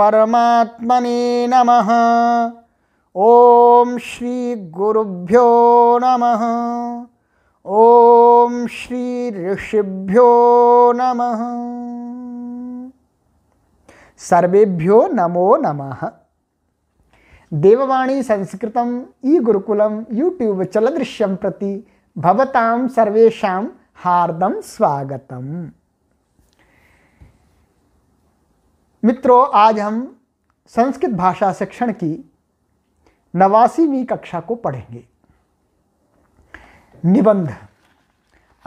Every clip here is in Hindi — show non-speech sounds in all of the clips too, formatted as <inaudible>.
परमात्मने नमः ओम श्री गुरुभ्यो नमः ओम श्री ऋषिभ्यो नमः सर्वेभ्यो नमो नमः देववाणी संस्कृत ई गुरुकुलम यूट्यूब चलदृश्यम प्रति भवतां सर्वेशां हार्दं स्वागतम् मित्रों आज हम संस्कृत भाषा शिक्षण की नवासीवीं कक्षा को पढ़ेंगे निबंध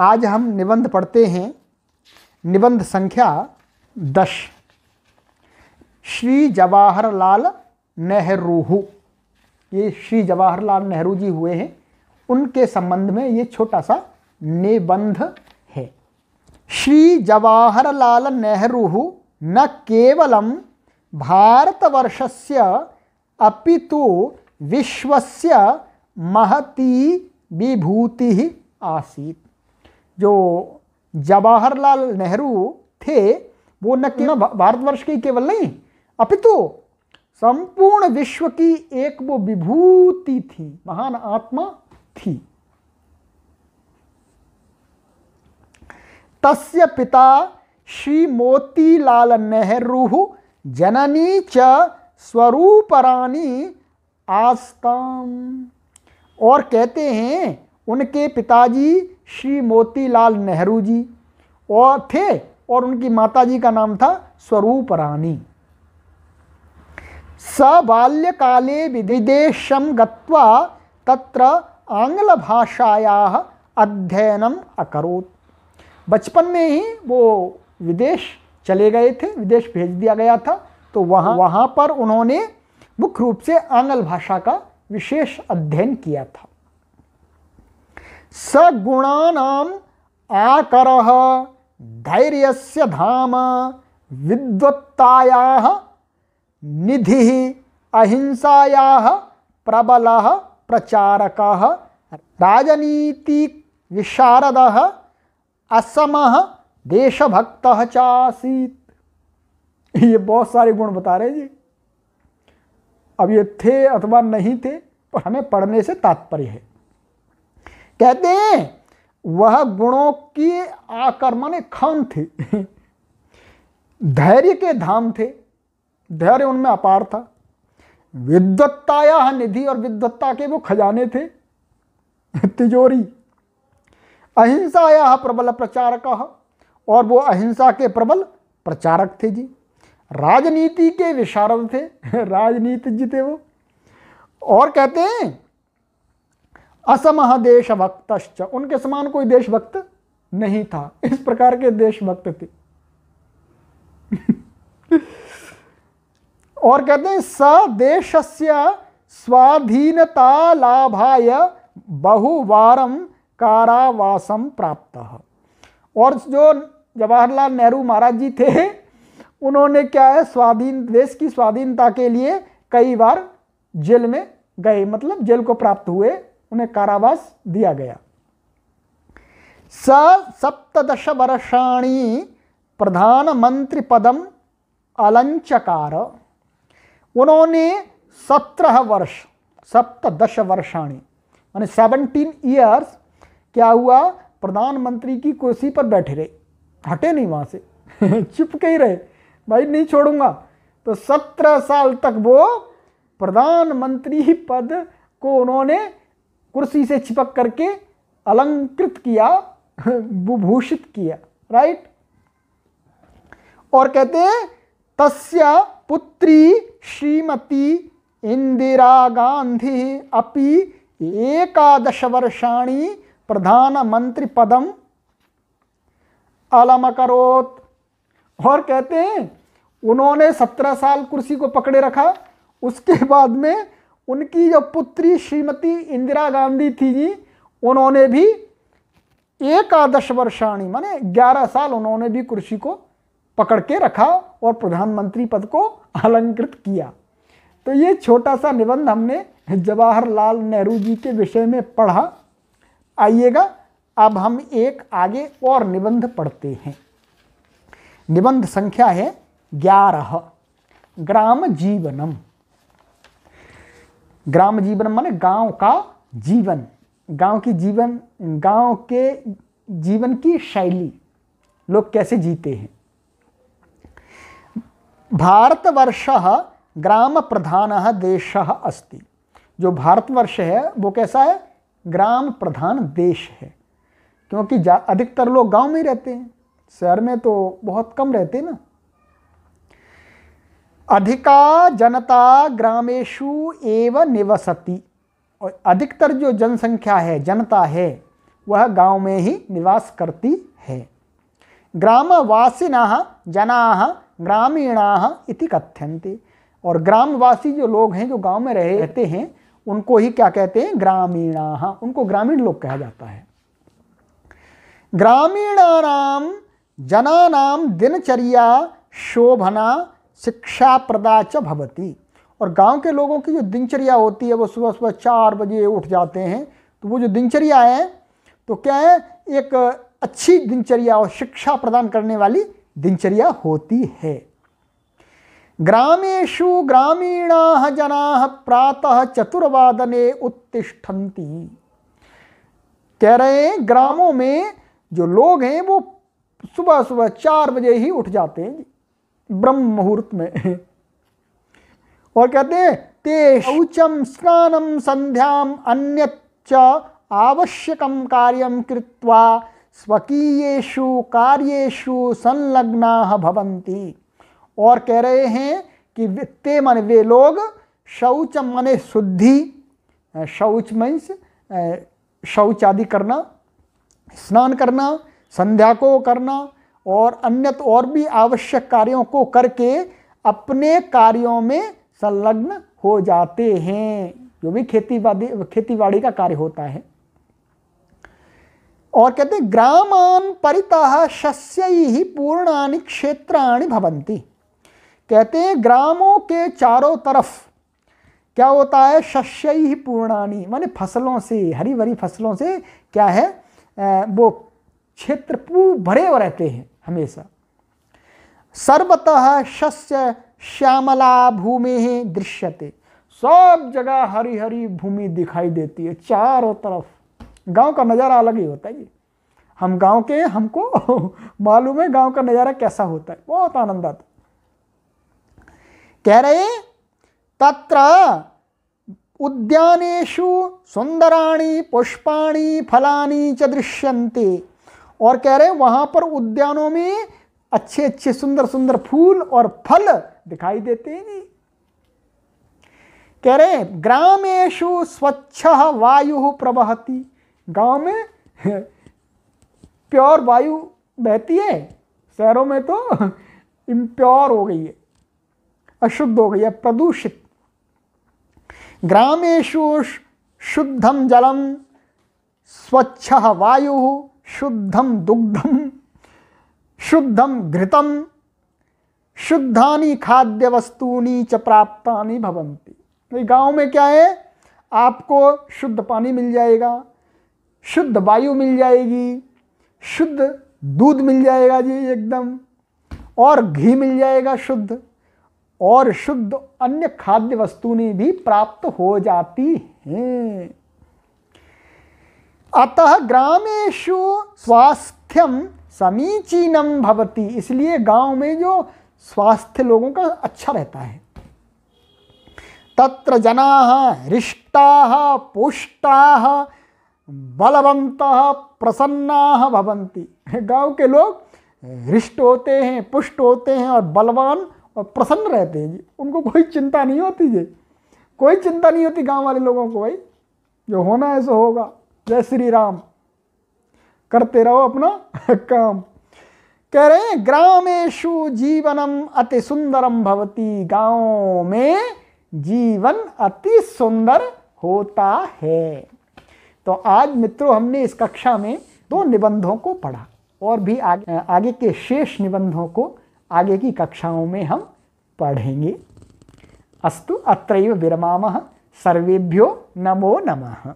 आज हम निबंध पढ़ते हैं निबंध संख्या दस श्री जवाहरलाल नेहरू ये श्री जवाहरलाल नेहरू जी हुए हैं उनके संबंध में ये छोटा सा निबंध है श्री जवाहरलाल नेहरू न भारतवर्ष से अभी तो विश्व महती विभूति आसी जो जवाहरलाल नेहरू थे वो न केवल भारतवर्ष की केवल नहीं अपितु संपूर्ण विश्व की एक वो विभूति थी महान आत्मा थी तस्य पिता श्री मोतीलाल नेहरू जननी च स्वरूपरानी आस्ताम और कहते हैं उनके पिताजी श्री मोतीलाल नेहरू जी और थे और उनकी माताजी का नाम था स्वरूप रानी सबाल्यकाले विदेश गत्वा तत्र आंग्ल भाषाया अध्ययनम अकरोत बचपन में ही वो विदेश चले गए थे विदेश भेज दिया गया था तो वहाँ हाँ। वहाँ पर उन्होंने मुख्य रूप से आंग्ल भाषा का विशेष अध्ययन किया था सगुणा आकर धैर्य से धाम विद्वत्ताया निधि अहिंसाया प्रबल प्रचारक राजनीति विशारद असम देशभक्त चासीत ये बहुत सारे गुण बता रहे जी अब ये थे अथवा नहीं थे पर हमें पढ़ने से तात्पर्य है कहते हैं वह गुणों की आकर्मण खान थे धैर्य के धाम थे धैर्य उनमें अपार था विद्वत्ता या निधि और विद्वत्ता के वो खजाने थे तिजोरी अहिंसा या प्रबल प्रचारक और वो अहिंसा के प्रबल प्रचारक थे जी राजनीति के विशारद थे <laughs> राजनीतिज्ञ थे वो और कहते हैं असमह देशभक्त उनके समान कोई देशभक्त नहीं था इस प्रकार के देशभक्त थे <laughs> और कहते हैं स देश स्वाधीनता लाभाय बहुवारम कारावासम प्राप्त और जो जवाहरलाल नेहरू महाराज जी थे उन्होंने क्या है स्वाधीन देश की स्वाधीनता के लिए कई बार जेल में गए मतलब जेल को प्राप्त हुए उन्हें कारावास दिया गया स सप्तश वर्षाणी प्रधानमंत्री पदम अलंचकार उन्होंने सत्रह वर्ष सप्तश वर्षाणी मानी सेवनटीन ईयर्स क्या हुआ प्रधानमंत्री की कुर्सी पर बैठे रहे हटे नहीं वहाँ से <laughs> चिपके ही रहे भाई नहीं छोड़ूंगा तो सत्रह साल तक वो प्रधानमंत्री पद को उन्होंने कुर्सी से चिपक करके अलंकृत किया विभूषित <laughs> किया राइट और कहते हैं तस्य पुत्री श्रीमती इंदिरा गांधी अपि एकादश वर्षाणी प्रधानमंत्री पदम आलामा करोत और कहते हैं उन्होंने सत्रह साल कुर्सी को पकड़े रखा उसके बाद में उनकी जो पुत्री श्रीमती इंदिरा गांधी थी जी उन्होंने भी एकादश वर्षाणी माने ग्यारह साल उन्होंने भी कुर्सी को पकड़ के रखा और प्रधानमंत्री पद को अलंकृत किया तो ये छोटा सा निबंध हमने जवाहरलाल नेहरू जी के विषय में पढ़ा आइएगा अब हम एक आगे और निबंध पढ़ते हैं निबंध संख्या है ग्यारह ग्राम जीवनम ग्राम जीवन माने गांव का जीवन गांव की जीवन गांव के जीवन की शैली लोग कैसे जीते हैं भारतवर्ष ग्राम प्रधान देश अस्ति जो भारतवर्ष है वो कैसा है ग्राम प्रधान देश है क्योंकि अधिकतर लोग गांव में ही रहते हैं शहर में तो बहुत कम रहते ना अधिका जनता ग्रामेशु एव निवसती और अधिकतर जो जनसंख्या है जनता है वह गांव में ही निवास करती है ग्रामवासिना जना ग्रामीणा इति कथ्यंते और ग्रामवासी जो लोग हैं जो गांव में रहते हैं उनको ही क्या कहते हैं ग्रामीणा उनको ग्रामीण लोग कहा जाता है ग्रामीणानाम जनानाम दिनचर्या शोभना शिक्षा प्रदा च भवती और गांव के लोगों की जो दिनचर्या होती है वो सुबह सुबह चार बजे उठ जाते हैं तो वो जो दिनचर्या है तो क्या है एक अच्छी दिनचर्या और शिक्षा प्रदान करने वाली दिनचर्या होती है ग्रामेशु ग्रामीणा जना प्रातः चतुर्वादने उत्तिष्ठन्ति कह रहे हैं ग्रामों में जो लोग हैं वो सुबह सुबह चार बजे ही उठ जाते हैं ब्रह्म मुहूर्त में <laughs> और कहते हैं ते शौचम स्नानम संध्याम अन्यच्च आवश्यकम कार्यम कृत्वा स्वकीयेशु कार्यु संलग्ना भवंती और कह रहे हैं कि ते मन वे लोग शौच मने शुद्धि शौच मीन्स शौच आदि करना स्नान करना संध्या को करना और अन्य और भी आवश्यक कार्यों को करके अपने कार्यों में संलग्न हो जाते हैं जो भी खेती बाडी खेती बाड़ी का कार्य होता है और कहते हैं ग्रामान परिता शस्य ही पूर्णानि क्षेत्राणि भवंती कहते हैं ग्रामों के चारों तरफ क्या होता है शस्य ही पूर्णानि माने फसलों से हरी भरी फसलों से क्या है वो क्षेत्र भरे रहते हैं हमेशा सर्वतः शस्य श्यामला भूमि ही दृश्यते सब जगह हरी हरी भूमि दिखाई देती है चारों तरफ गांव का नज़ारा अलग ही होता है ये हम गांव के हमको <laughs> मालूम है गांव का नज़ारा कैसा होता है बहुत आनंद आता कह रहे तत्र उद्यानेशु सुंदराणी पुष्पाणी फलानी च दृश्यंते और कह रहे हैं वहाँ पर उद्यानों में अच्छे अच्छे सुंदर सुंदर फूल और फल दिखाई देते हैं जी कह रहे हैं ग्रामेशु स्वच्छ वायु प्रवहती गांव में <laughs> प्योर वायु बहती है शहरों में तो इम्प्योर <laughs> हो गई है अशुद्ध हो गई है प्रदूषित ग्रामेशु शुद्ध जलम स्वच्छ वायु शुद्ध दुग्ध शुद्ध घृत शुद्धानी खाद्य वस्तूनी च प्राप्तानी भवंती तो गांव में क्या है आपको शुद्ध पानी मिल जाएगा शुद्ध वायु मिल जाएगी शुद्ध दूध मिल जाएगा जी एकदम और घी मिल जाएगा शुद्ध और शुद्ध अन्य खाद्य वस्तुएं भी प्राप्त हो जाती हैं अतः ग्रामेशु स्वास्थ्यम समीचीनम भवती इसलिए गांव में जो स्वास्थ्य लोगों का अच्छा रहता है तत्र जना रिष्टा पुष्टा बलवंत प्रसन्ना भवंती गांव के लोग रिष्ट होते हैं पुष्ट होते हैं और बलवान प्रसन्न रहते हैं जी उनको कोई चिंता नहीं होती जी कोई चिंता नहीं होती गांव वाले लोगों को भाई जो होना है सो होगा जय श्री राम करते रहो अपना <laughs> काम कह रहे हैं ग्रामेशु जीवनम अति सुंदरम भवती गाँव में जीवन अति सुंदर होता है तो आज मित्रों हमने इस कक्षा में दो निबंधों को पढ़ा और भी आगे, आगे के शेष निबंधों को आगे की कक्षाओं में हम पढ़ेंगे अस्तु अत्र विरमा सर्वेभ्यो नमो नमः